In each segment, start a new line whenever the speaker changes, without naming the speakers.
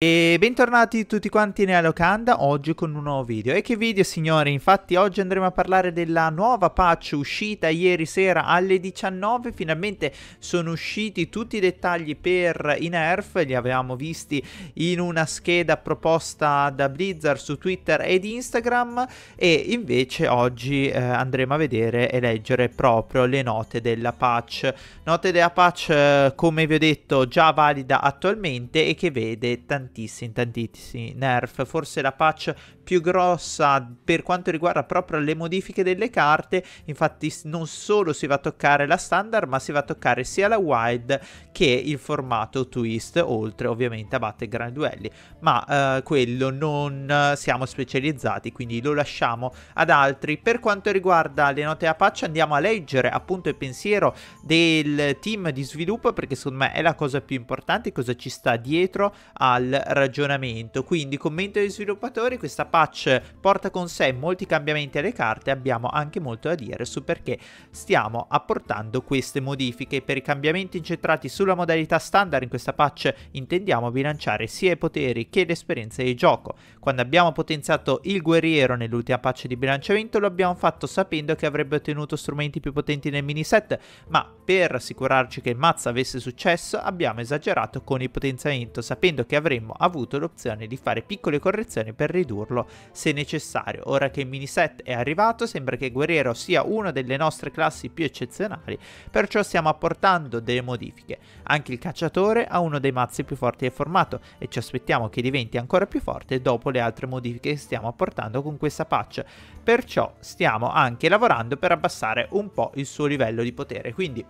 E bentornati tutti quanti nella locanda oggi con un nuovo video E che video signori infatti oggi andremo a parlare della nuova patch uscita ieri sera alle 19 Finalmente sono usciti tutti i dettagli per i nerf Li avevamo visti in una scheda proposta da Blizzard su Twitter ed Instagram E invece oggi eh, andremo a vedere e leggere proprio le note della patch Note della patch eh, come vi ho detto già valida attualmente e che vede tantissime tantissimi, tantissimi nerf. Forse la patch più grossa per quanto riguarda proprio le modifiche delle carte. Infatti, non solo si va a toccare la standard, ma si va a toccare sia la wild che il formato twist, oltre ovviamente a battleground duelli. Ma eh, quello non siamo specializzati, quindi lo lasciamo ad altri. Per quanto riguarda le note a patch, andiamo a leggere appunto il pensiero del team di sviluppo perché secondo me è la cosa più importante, cosa ci sta dietro al ragionamento. Quindi, commento agli sviluppatori, questa patch porta con sé molti cambiamenti alle carte, abbiamo anche molto da dire su perché stiamo apportando queste modifiche. Per i cambiamenti incentrati sulla modalità standard in questa patch intendiamo bilanciare sia i poteri che l'esperienza di gioco. Quando abbiamo potenziato il guerriero nell'ultima patch di bilanciamento lo abbiamo fatto sapendo che avrebbe ottenuto strumenti più potenti nel mini set, ma per assicurarci che il mazzo avesse successo abbiamo esagerato con il potenziamento sapendo che avremmo avremmo avuto l'opzione di fare piccole correzioni per ridurlo se necessario. Ora che il mini set è arrivato sembra che Guerriero sia una delle nostre classi più eccezionali, perciò stiamo apportando delle modifiche. Anche il cacciatore ha uno dei mazzi più forti del formato e ci aspettiamo che diventi ancora più forte dopo le altre modifiche che stiamo apportando con questa patch. Perciò stiamo anche lavorando per abbassare un po' il suo livello di potere, quindi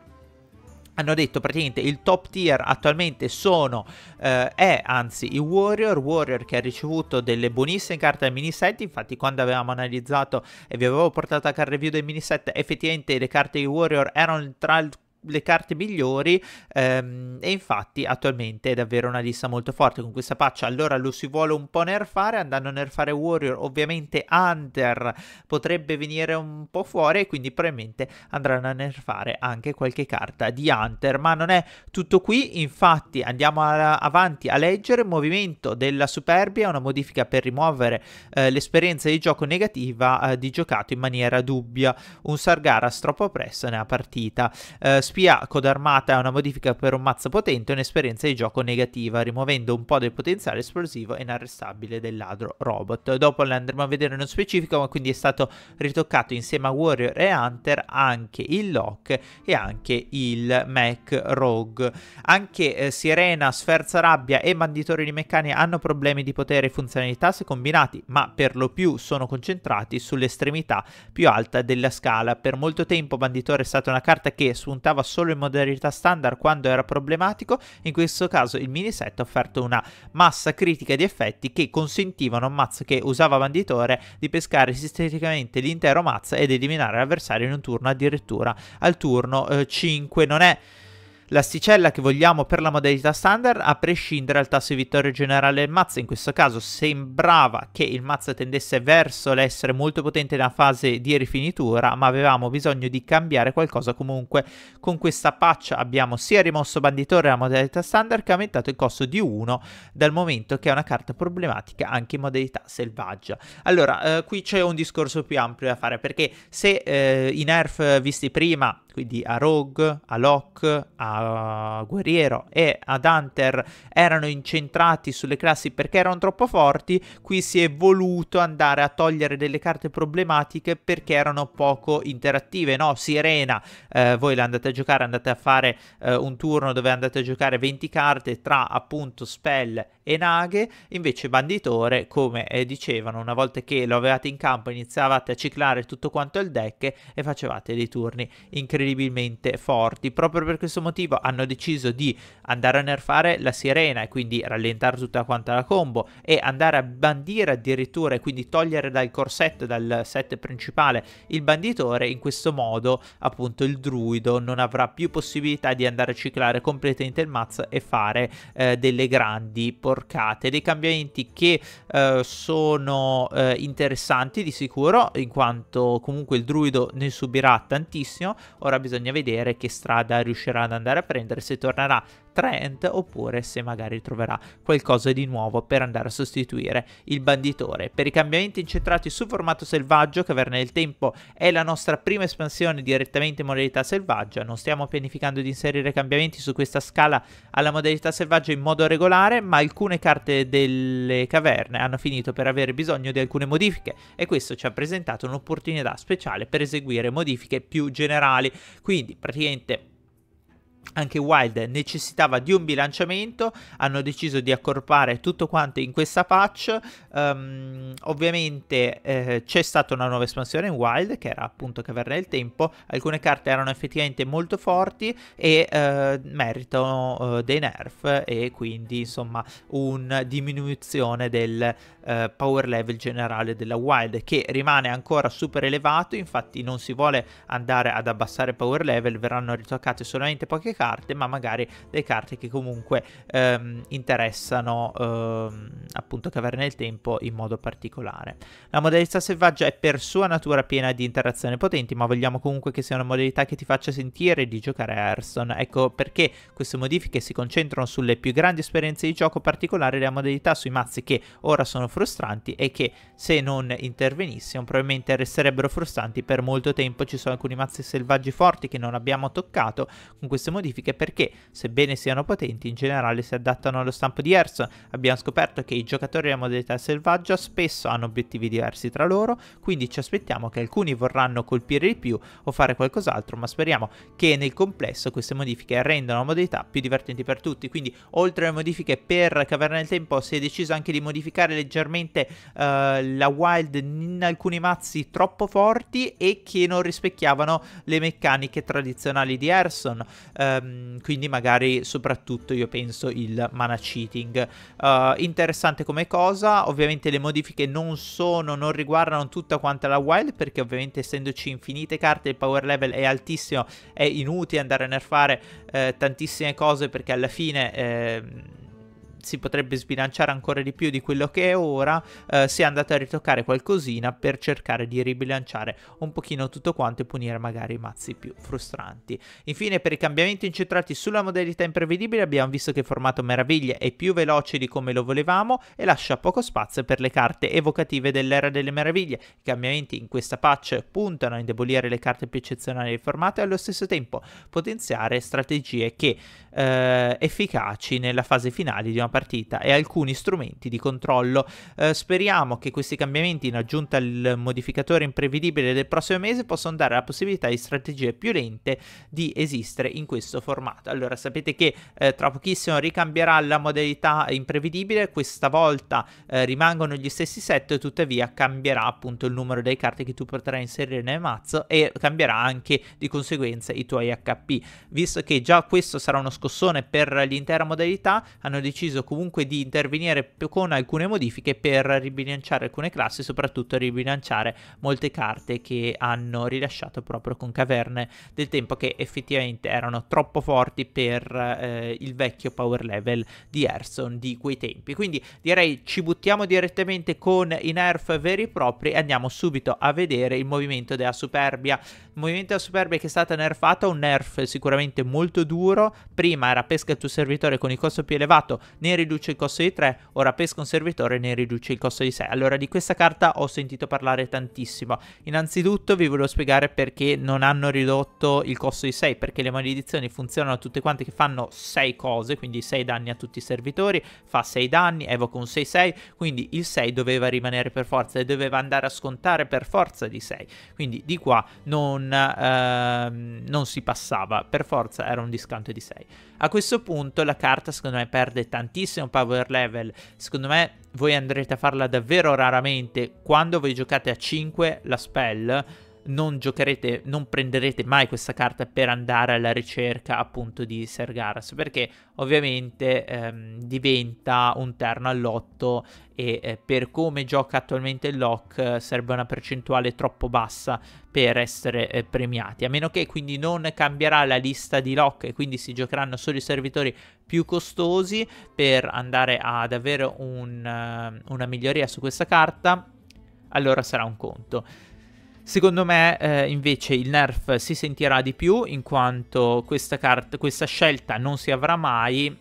hanno detto praticamente il top tier attualmente sono eh, è anzi i Warrior Warrior che ha ricevuto delle buonissime carte al mini set infatti quando avevamo analizzato e vi avevo portato a car review del mini set effettivamente le carte di Warrior erano tra il le carte migliori ehm, e infatti attualmente è davvero una lista molto forte con questa patch allora lo si vuole un po' nerfare andando a nerfare Warrior ovviamente Hunter potrebbe venire un po' fuori e quindi probabilmente andranno a nerfare anche qualche carta di Hunter ma non è tutto qui infatti andiamo a, avanti a leggere movimento della Superbia una modifica per rimuovere eh, l'esperienza di gioco negativa eh, di giocato in maniera dubbia un Sargaras troppo presto nella partita eh, spia codarmata è una modifica per un mazzo potente e un'esperienza di gioco negativa, rimuovendo un po' del potenziale esplosivo e inarrestabile del ladro robot. Dopo le andremo a vedere nello specifico, ma quindi è stato ritoccato insieme a Warrior e Hunter anche il Lock e anche il Mac Rogue. Anche eh, Sirena, Sferza Rabbia e Manditore di Meccani hanno problemi di potere e funzionalità se combinati, ma per lo più sono concentrati sull'estremità più alta della scala. Per molto tempo Banditore è stata una carta che spuntava funzionava solo in modalità standard quando era problematico, in questo caso il mini set ha offerto una massa critica di effetti che consentivano a un mazzo che usava banditore di pescare sistematicamente l'intero mazzo ed eliminare l'avversario in un turno addirittura al turno eh, 5. Non è l'asticella che vogliamo per la modalità standard a prescindere dal tasso di vittoria generale del mazzo. In questo caso sembrava che il mazzo tendesse verso l'essere molto potente nella fase di rifinitura, ma avevamo bisogno di cambiare qualcosa comunque. Con questa patch abbiamo sia rimosso banditore alla modalità standard che aumentato il costo di 1 dal momento che è una carta problematica anche in modalità selvaggia. Allora, eh, qui c'è un discorso più ampio da fare perché se eh, i nerf eh, visti prima, quindi a Rogue, a Locke, a eh, Guerriero e ad Hunter erano incentrati sulle classi perché erano troppo forti, qui si è voluto andare a togliere delle carte problematiche perché erano poco interattive, no? Sirena, eh, voi le andate a giocare, andate a fare eh, un turno dove andate a giocare 20 carte tra appunto spell Enaghe. Invece Banditore, come eh, dicevano, una volta che lo avevate in campo iniziavate a ciclare tutto quanto il deck e facevate dei turni incredibilmente forti. Proprio per questo motivo hanno deciso di andare a nerfare la sirena e quindi rallentare tutta quanta la combo e andare a bandire addirittura e quindi togliere dal corsetto, dal set principale il banditore. In questo modo appunto il druido non avrà più possibilità di andare a ciclare completamente il mazzo e fare eh, delle grandi portate porcate, dei cambiamenti che eh, sono eh, interessanti di sicuro, in quanto comunque il druido ne subirà tantissimo, ora bisogna vedere che strada riuscirà ad andare a prendere, se tornerà Trent oppure se magari troverà qualcosa di nuovo per andare a sostituire il banditore. Per i cambiamenti incentrati sul formato selvaggio, Caverna del Tempo è la nostra prima espansione direttamente in modalità selvaggia, non stiamo pianificando di inserire cambiamenti su questa scala alla modalità selvaggia in modo regolare, ma alcune carte delle caverne hanno finito per avere bisogno di alcune modifiche e questo ci ha presentato un'opportunità speciale per eseguire modifiche più generali. Quindi praticamente anche Wild necessitava di un bilanciamento, hanno deciso di accorpare tutto quanto in questa patch, um, ovviamente eh, c'è stata una nuova espansione in Wild che era appunto Caverna del Tempo, alcune carte erano effettivamente molto forti e eh, meritano eh, dei nerf e quindi insomma una diminuzione del eh, power level generale della Wild che rimane ancora super elevato, infatti non si vuole andare ad abbassare power level, verranno ritoccate solamente poche carte carte, ma magari le carte che comunque ehm, interessano ehm, appunto Caverna del Tempo in modo particolare. La modalità selvaggia è per sua natura piena di interazioni potenti, ma vogliamo comunque che sia una modalità che ti faccia sentire di giocare a Hearthstone. Ecco perché queste modifiche si concentrano sulle più grandi esperienze di gioco, particolare la modalità sui mazzi che ora sono frustranti e che se non intervenissimo probabilmente resterebbero frustranti per molto tempo. Ci sono alcuni mazzi selvaggi forti che non abbiamo toccato con queste modalità modifiche perché, sebbene siano potenti, in generale si adattano allo stampo diverso. Abbiamo scoperto che i giocatori della modalità selvaggia spesso hanno obiettivi diversi tra loro, quindi ci aspettiamo che alcuni vorranno colpire di più o fare qualcos'altro, ma speriamo che nel complesso queste modifiche rendano la modalità più divertente per tutti. Quindi, oltre alle modifiche per Caverna del Tempo, si è deciso anche di modificare leggermente uh, la wild in alcuni mazzi troppo forti e che non rispecchiavano le meccaniche tradizionali di Erson. Uh, ehm, quindi magari soprattutto io penso il mana cheating. Uh, interessante come cosa, ovviamente le modifiche non sono, non riguardano tutta quanta la wild perché ovviamente essendoci infinite carte il power level è altissimo, è inutile andare a nerfare eh, tantissime cose perché alla fine... Eh, si potrebbe sbilanciare ancora di più di quello che è ora eh, se andate a ritoccare qualcosina per cercare di ribilanciare un pochino tutto quanto e punire magari i mazzi più frustranti. Infine per i cambiamenti incentrati sulla modalità imprevedibile abbiamo visto che il formato meraviglia è più veloce di come lo volevamo e lascia poco spazio per le carte evocative dell'era delle meraviglie. I cambiamenti in questa patch puntano a indebolire le carte più eccezionali del formato e allo stesso tempo potenziare strategie che eh, efficaci nella fase finale di una partita e alcuni strumenti di controllo. Eh, speriamo che questi cambiamenti in aggiunta al modificatore imprevedibile del prossimo mese possano dare la possibilità di strategie più lente di esistere in questo formato. Allora sapete che eh, tra pochissimo ricambierà la modalità imprevedibile, questa volta eh, rimangono gli stessi set, tuttavia cambierà appunto il numero delle carte che tu potrai inserire nel mazzo e cambierà anche di conseguenza i tuoi HP. Visto che già questo sarà uno scossone per l'intera modalità, hanno deciso deciso comunque di intervenire con alcune modifiche per ribilanciare alcune classi, soprattutto ribilanciare molte carte che hanno rilasciato proprio con caverne del tempo che effettivamente erano troppo forti per eh, il vecchio power level di Erson di quei tempi. Quindi direi ci buttiamo direttamente con i nerf veri e propri e andiamo subito a vedere il movimento della superbia. Il movimento della superbia che è stata nerfata, un nerf sicuramente molto duro, prima era pesca il tuo servitore con il costo più elevato, ne riduce il costo di 3, ora pesca un servitore ne riduce il costo di 6. Allora di questa carta ho sentito parlare tantissimo. Innanzitutto vi volevo spiegare perché non hanno ridotto il costo di 6, perché le maledizioni funzionano tutte quante che fanno 6 cose, quindi 6 danni a tutti i servitori, fa 6 danni, evoca un 6-6, quindi il 6 doveva rimanere per forza e doveva andare a scontare per forza di 6. Quindi di qua non, ehm, non si passava, per forza era un discount di 6. A questo punto la carta secondo me perde tantissimo tantissimo power level. Secondo me voi andrete a farla davvero raramente. Quando voi giocate a 5 la spell non giocherete, non prenderete mai questa carta per andare alla ricerca appunto di Sergaras, perché ovviamente ehm, diventa un terno all'otto e eh, per come gioca attualmente il lock eh, serve una percentuale troppo bassa per essere eh, premiati, a meno che quindi non cambierà la lista di lock e quindi si giocheranno solo i servitori più costosi per andare ad avere un, ehm, una miglioria su questa carta, allora sarà un conto. Secondo me eh, invece il nerf si sentirà di più in quanto questa, cart- questa scelta non si avrà mai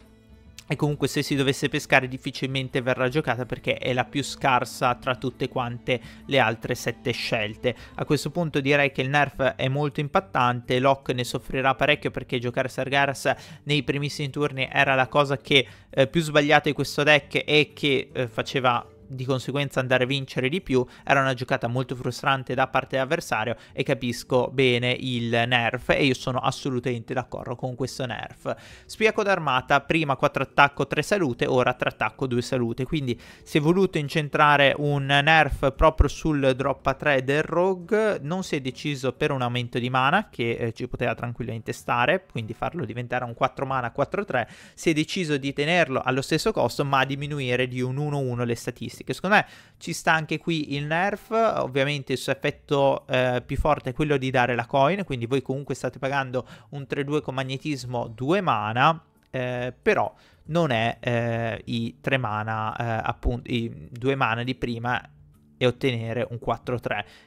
e comunque se si dovesse pescare difficilmente verrà giocata perché è la più scarsa tra tutte quante le altre sette scelte. A questo punto direi che il nerf è molto impattante, Locke ne soffrirà parecchio perché giocare Sargaras nei primissimi turni era la cosa che eh, più sbagliata di questo deck e che eh, faceva di conseguenza andare a vincere di più, era una giocata molto frustrante da parte dell'avversario e capisco bene il nerf e io sono assolutamente d'accordo con questo nerf. Spiaco d'armata, prima 4 attacco 3 salute, ora 3 attacco 2 salute, quindi si è voluto incentrare un nerf proprio sul drop a 3 del rogue, non si è deciso per un aumento di mana che eh, ci poteva tranquillamente stare, quindi farlo diventare un 4 mana 4-3, si è deciso di tenerlo allo stesso costo ma diminuire di un 1-1 le statistiche che Secondo me ci sta anche qui il nerf, ovviamente il suo effetto eh, più forte è quello di dare la coin, quindi voi comunque state pagando un 3-2 con magnetismo 2 mana, eh, però non è eh, i 3 mana, eh, appunto, i 2 mana di prima e ottenere un 4-3,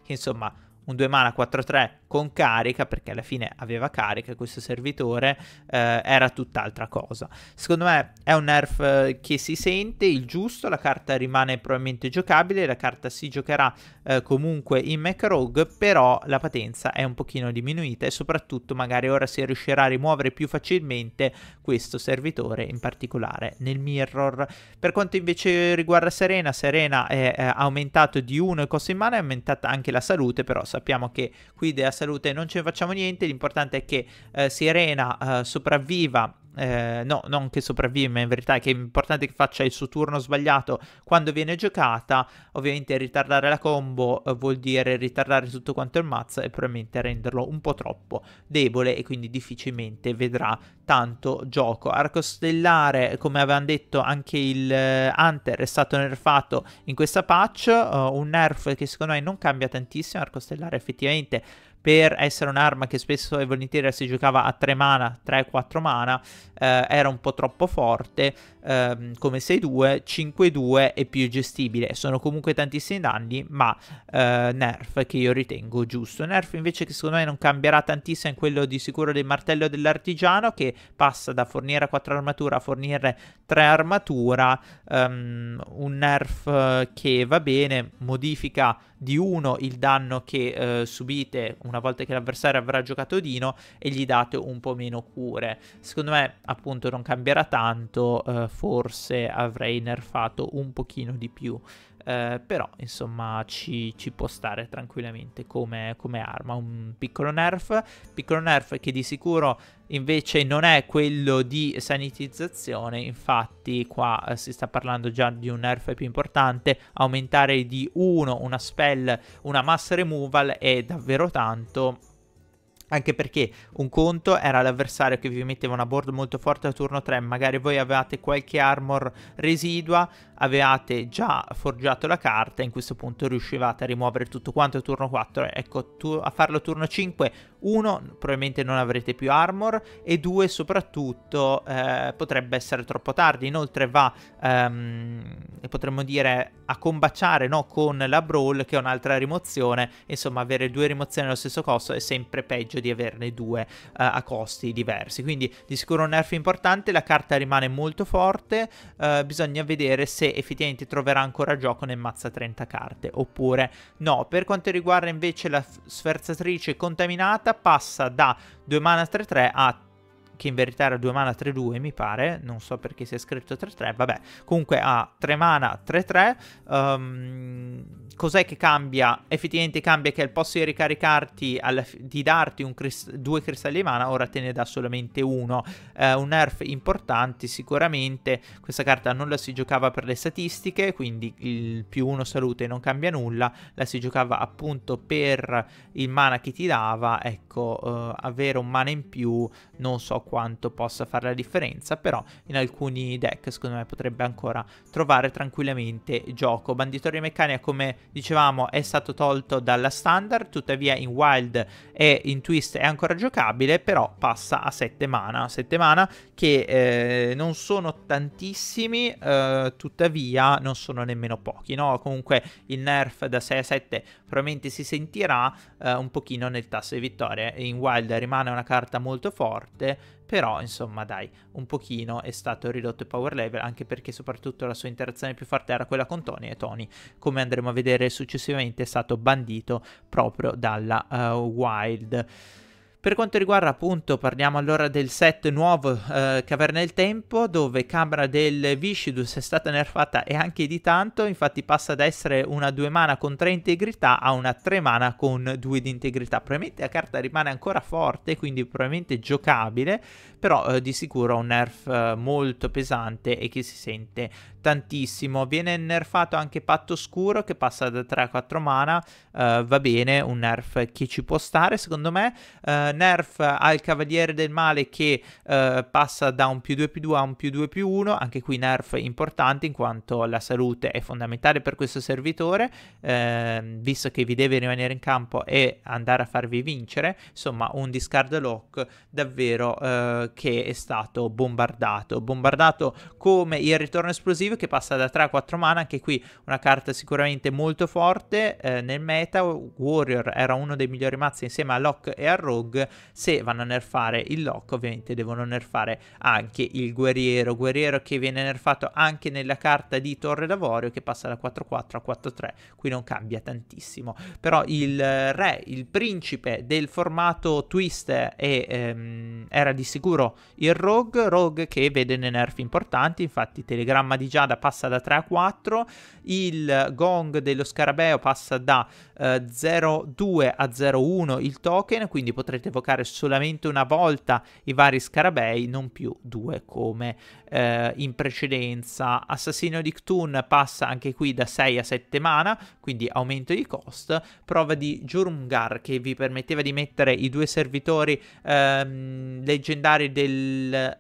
che insomma un 2 mana 4-3 con carica, perché alla fine aveva carica questo servitore, eh, era tutt'altra cosa. Secondo me è un nerf eh, che si sente, il giusto, la carta rimane probabilmente giocabile, la carta si giocherà eh, comunque in Mech Rogue, però la patenza è un pochino diminuita e soprattutto magari ora si riuscirà a rimuovere più facilmente questo servitore, in particolare nel mirror. Per quanto invece riguarda Serena, Serena è, è eh, aumentato di 1 il costo in mana è aumentata anche la salute, però sappiamo sappiamo che qui della salute non ce ne facciamo niente, l'importante è che eh, Sirena eh, sopravviva eh, no, non che sopravvive, ma in verità è che è importante che faccia il suo turno sbagliato quando viene giocata. Ovviamente ritardare la combo eh, vuol dire ritardare tutto quanto il mazzo e probabilmente renderlo un po' troppo debole e quindi difficilmente vedrà tanto gioco. Arco Stellare, come avevamo detto, anche il eh, Hunter è stato nerfato in questa patch, uh, un nerf che secondo me non cambia tantissimo, Arco Stellare effettivamente per essere un'arma che spesso e volentieri si giocava a 3 mana, 3-4 mana, eh, era un po' troppo forte ehm, come 6-2, 5-2 è più gestibile. Sono comunque tantissimi danni, ma eh, nerf che io ritengo giusto. Nerf invece che secondo me non cambierà tantissimo è quello di sicuro del martello dell'artigiano che passa da fornire 4 armatura a fornire 3 armatura. Ehm, un nerf eh, che va bene, modifica di 1 il danno che eh, subite una volta che l'avversario avrà giocato Dino e gli date un po' meno cure. Secondo me appunto non cambierà tanto, eh, forse avrei nerfato un pochino di più. Eh, però insomma ci, ci, può stare tranquillamente come, come, arma un piccolo nerf piccolo nerf che di sicuro invece non è quello di sanitizzazione infatti qua eh, si sta parlando già di un nerf più importante aumentare di 1 una spell una mass removal è davvero tanto anche perché un conto era l'avversario che vi metteva una board molto forte a turno 3, magari voi avevate qualche armor residua, avevate già forgiato la carta, in questo punto riuscivate a rimuovere tutto quanto a turno 4, ecco tu a farlo a turno 5 uno, probabilmente non avrete più armor e due, soprattutto eh, potrebbe essere troppo tardi. Inoltre va, ehm, potremmo dire, a combaciare no, con la Brawl che è un'altra rimozione. Insomma, avere due rimozioni allo stesso costo è sempre peggio di averne due eh, a costi diversi. Quindi di sicuro un nerf importante, la carta rimane molto forte, eh, bisogna vedere se effettivamente troverà ancora gioco nel mazza 30 carte oppure no. Per quanto riguarda invece la sferzatrice contaminata, passa da 2 mana 3-3 a che in verità era 2 mana 3-2 mi pare, non so perché sia scritto 3-3, vabbè, comunque ha ah, 3 mana 3-3, um, ehm, cos'è che cambia? Effettivamente cambia che al posto di ricaricarti, di darti un crist due cristalli di mana, ora te ne dà solamente uno, eh, un nerf importante sicuramente, questa carta non la si giocava per le statistiche, quindi il più 1 salute non cambia nulla, la si giocava appunto per il mana che ti dava, ecco, eh, avere un mana in più, non so quanto possa fare la differenza, però in alcuni deck secondo me potrebbe ancora trovare tranquillamente gioco. Banditoria Meccanica come dicevamo è stato tolto dalla standard, tuttavia in wild e in twist è ancora giocabile, però passa a 7 mana, 7 mana che eh, non sono tantissimi, eh, tuttavia non sono nemmeno pochi, no? Comunque il nerf da 6 a 7 probabilmente si sentirà eh, un pochino nel tasso di vittoria. In wild rimane una carta molto forte, però insomma dai, un pochino è stato ridotto il power level anche perché soprattutto la sua interazione più forte era quella con Tony e Tony, come andremo a vedere successivamente, è stato bandito proprio dalla uh, Wild. Per quanto riguarda appunto parliamo allora del set nuovo eh, Caverna del Tempo dove Camera del Vishidus è stata nerfata e anche di tanto infatti passa da essere una 2 mana con 3 integrità a una 3 mana con 2 di integrità probabilmente la carta rimane ancora forte quindi probabilmente giocabile però eh, di sicuro un nerf eh, molto pesante e che si sente tantissimo viene nerfato anche Patto Scuro che passa da 3 a 4 mana eh, va bene un nerf che ci può stare secondo me eh, nerf al Cavaliere del Male che eh, passa da un più 2 più 2 a un più 2 più 1, anche qui nerf importante in quanto la salute è fondamentale per questo servitore, eh, visto che vi deve rimanere in campo e andare a farvi vincere, insomma un discard lock davvero eh, che è stato bombardato, bombardato come il ritorno esplosivo che passa da 3 a 4 mana, anche qui una carta sicuramente molto forte eh, nel meta, Warrior era uno dei migliori mazzi insieme a Lock e a Rogue, se vanno a nerfare il Lock, ovviamente devono nerfare anche il Guerriero. Guerriero che viene nerfato anche nella carta di Torre d'Avorio, che passa da 4-4 a 4-3. Qui non cambia tantissimo. Però il eh, re, il principe del formato twist è, ehm, era di sicuro il Rogue. Rogue che vede dei nerf importanti. Infatti, Telegramma di Giada passa da 3 a 4. Il gong dello scarabeo passa da eh, 0,2 a 0,1 il token. Quindi potrete evocare solamente una volta i vari scarabei, non più due come eh, in precedenza. Assassino di Ktun passa anche qui da 6 a 7 mana, quindi aumento di cost. Prova di Jurmgar che vi permetteva di mettere i due servitori ehm, leggendari del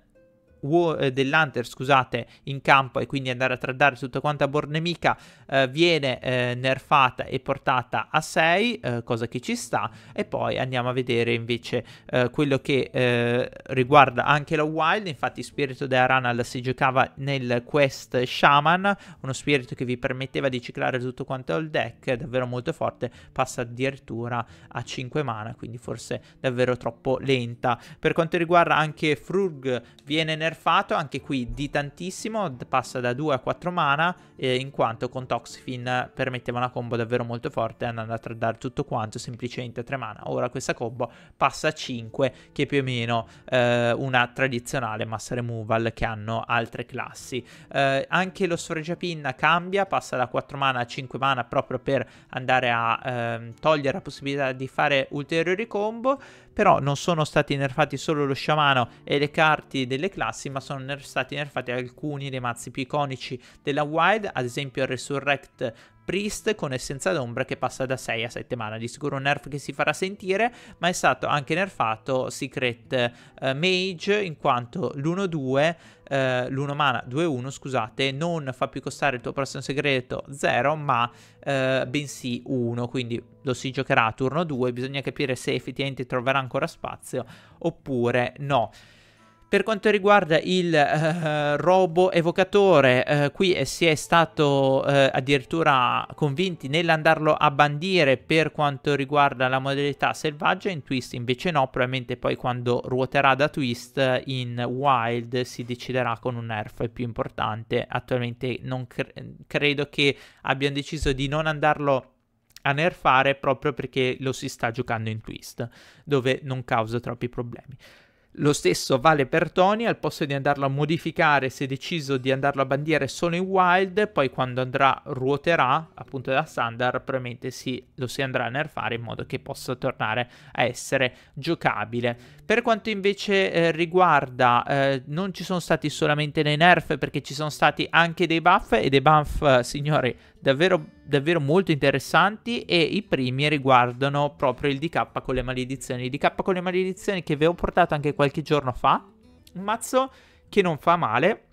eh, dell'Hunter scusate, in campo e quindi andare a tradare tutta quanta board nemica eh, viene eh, nerfata e portata a 6, eh, cosa che ci sta, e poi andiamo a vedere invece eh, quello che eh, riguarda anche la Wild, infatti Spirito della Rana si giocava nel Quest Shaman, uno spirito che vi permetteva di ciclare tutto quanto il deck, davvero molto forte, passa addirittura a 5 mana, quindi forse davvero troppo lenta. Per quanto riguarda anche Frug viene nerfata nerfato anche qui di tantissimo, passa da 2 a 4 mana, eh, in quanto con Toxfin permetteva una combo davvero molto forte andando a tradare tutto quanto semplicemente a 3 mana. Ora questa combo passa a 5, che è più o meno eh, una tradizionale mass removal che hanno altre classi. Eh, anche lo sfregiapinna cambia, passa da 4 mana a 5 mana proprio per andare a ehm, togliere la possibilità di fare ulteriori combo, però non sono stati nerfati solo lo sciamano e le carte delle classi, mazzi, ma sono ner- stati nerfati alcuni dei mazzi più iconici della Wild, ad esempio il Resurrect Priest con Essenza d'Ombra che passa da 6 a 7 mana, di sicuro un nerf che si farà sentire, ma è stato anche nerfato Secret eh, Mage in quanto l'1-2 Uh, l'1 mana 2-1 scusate non fa più costare il tuo prossimo segreto 0 ma uh, bensì 1 quindi lo si giocherà a turno 2 bisogna capire se effettivamente troverà ancora spazio oppure no per quanto riguarda il eh, robo evocatore, eh, qui si è stato eh, addirittura convinti nell'andarlo a bandire per quanto riguarda la modalità selvaggia, in twist invece no, probabilmente poi quando ruoterà da twist in wild si deciderà con un nerf più importante. Attualmente non cre- credo che abbiano deciso di non andarlo a nerfare proprio perché lo si sta giocando in twist, dove non causa troppi problemi. Lo stesso vale per Tony, al posto di andarlo a modificare si è deciso di andarlo a bandiere solo in wild, poi quando andrà ruoterà appunto da standard probabilmente si, lo si andrà a nerfare in modo che possa tornare a essere giocabile. Per quanto invece eh, riguarda, eh, non ci sono stati solamente dei nerf perché ci sono stati anche dei buff e dei buff, eh, signori, davvero, davvero molto interessanti e i primi riguardano proprio il DK con le maledizioni. Il DK con le maledizioni che vi ho portato anche qualche giorno fa, un mazzo che non fa male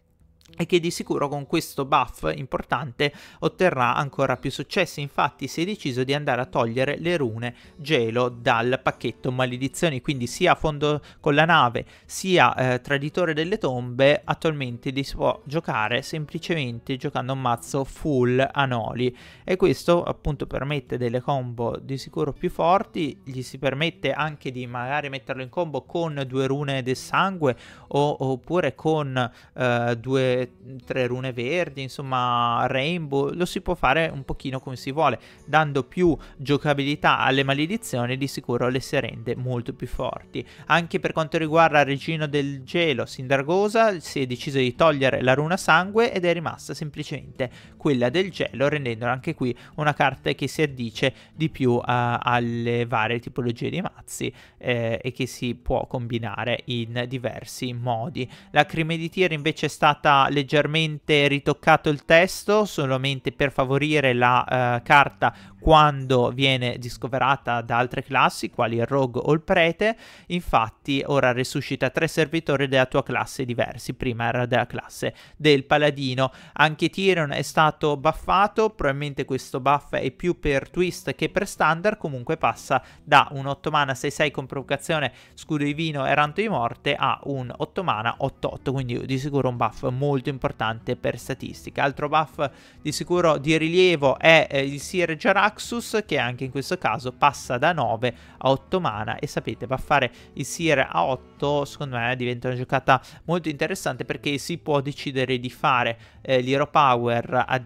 e che di sicuro con questo buff importante otterrà ancora più successi. Infatti si è deciso di andare a togliere le rune gelo dal pacchetto maledizioni, quindi sia a fondo con la nave sia eh, traditore delle tombe attualmente li si può giocare semplicemente giocando un mazzo full anoli e questo appunto permette delle combo di sicuro più forti, gli si permette anche di magari metterlo in combo con due rune del sangue o, oppure con eh, due tre rune verdi, insomma Rainbow, lo si può fare un pochino come si vuole, dando più giocabilità alle maledizioni di sicuro le si rende molto più forti. Anche per quanto riguarda Regino del Gelo, Sindargosa, si è deciso di togliere la runa sangue ed è rimasta semplicemente quella del gelo, rendendola anche qui una carta che si addice di più uh, alle varie tipologie di mazzi eh, e che si può combinare in diversi modi. La Crime di Tyr invece è stata leggermente ritoccato il testo solamente per favorire la eh, carta quando viene discoverata da altre classi, quali il rogue o il prete. Infatti, ora resuscita tre servitori della tua classe diversi. Prima era della classe del paladino. Anche Tyrion è stato buffato. Probabilmente questo buff è più per twist che per standard. Comunque passa da un 8 mana 6-6 con provocazione, scudo di vino e ranto di morte a un 8 mana 8-8. Quindi di sicuro un buff molto molto importante per statistica. Altro buff di sicuro di rilievo è eh, il Sir Jaraxus che anche in questo caso passa da 9 a 8 mana e sapete buffare il Sir a 8 secondo me diventa una giocata molto interessante perché si può decidere di fare eh, l'Hero Power a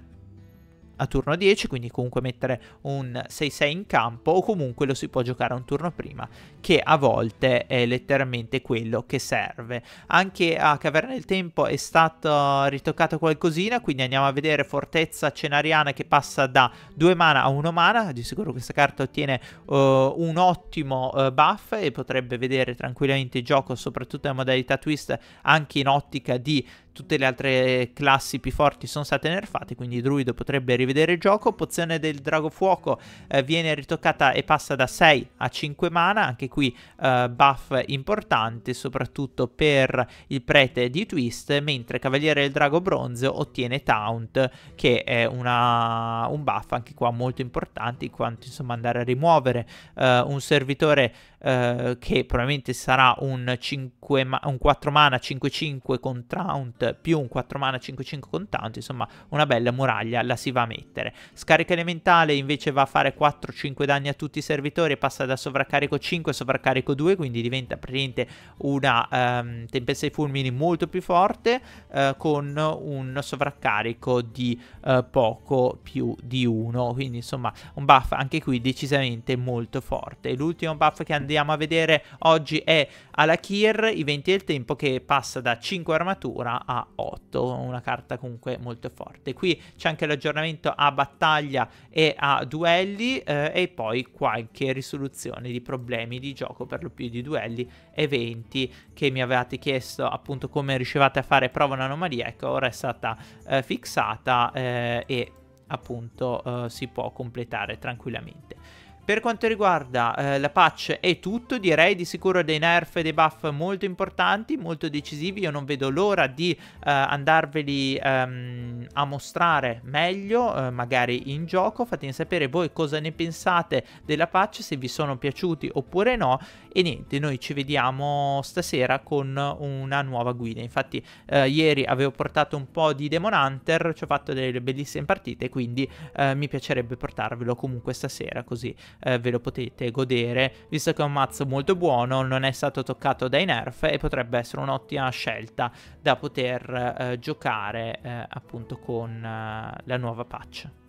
a turno 10, quindi comunque mettere un 6-6 in campo o comunque lo si può giocare un turno prima, che a volte è letteralmente quello che serve. Anche a Caverna del Tempo è stato ritoccato qualcosina, quindi andiamo a vedere Fortezza Cenariana che passa da 2 mana a 1 mana, di sicuro questa carta ottiene uh, un ottimo uh, buff e potrebbe vedere tranquillamente il gioco, soprattutto in modalità twist, anche in ottica di Tutte le altre classi più forti sono state nerfate, quindi Druido potrebbe rivedere il gioco. Pozione del Dragofuoco eh, viene ritoccata e passa da 6 a 5 mana, anche qui eh, buff importante, soprattutto per il prete di Twist, mentre Cavaliere del Drago Bronzo ottiene Taunt, che è una, un buff anche qua molto importante, in quanto insomma andare a rimuovere eh, un servitore eh, che probabilmente sarà un, 5 ma- un 4 mana 5-5 con taunt più un 4 mana 5-5 con taunt, insomma una bella muraglia la si va a mettere. Scarica elementale invece va a fare 4-5 danni a tutti i servitori, e passa da sovraccarico 5 a sovraccarico 2, quindi diventa praticamente una ehm, tempesta di fulmini molto più forte eh, con un sovraccarico di eh, poco più di 1, quindi insomma un buff anche qui decisamente molto forte. L'ultimo buff che hanno andiamo a vedere oggi è Alakir, i 20 del tempo che passa da 5 armatura a 8, una carta comunque molto forte. Qui c'è anche l'aggiornamento a battaglia e a duelli eh, e poi qualche risoluzione di problemi di gioco per lo più di duelli e eventi che mi avevate chiesto appunto come riuscivate a fare prova un'anomalia, ecco ora è stata eh, fissata eh, e appunto eh, si può completare tranquillamente. Per quanto riguarda eh, la patch è tutto, direi di sicuro dei nerf e dei buff molto importanti, molto decisivi, io non vedo l'ora di eh, andarveli ehm, a mostrare meglio, eh, magari in gioco, fatemi sapere voi cosa ne pensate della patch, se vi sono piaciuti oppure no e niente, noi ci vediamo stasera con una nuova guida, infatti eh, ieri avevo portato un po' di Demon Hunter, ci ho fatto delle bellissime partite, quindi eh, mi piacerebbe portarvelo comunque stasera così eh, ve lo potete godere, visto che è un mazzo molto buono, non è stato toccato dai nerf e potrebbe essere un'ottima scelta da poter eh, giocare eh, appunto con eh, la nuova patch.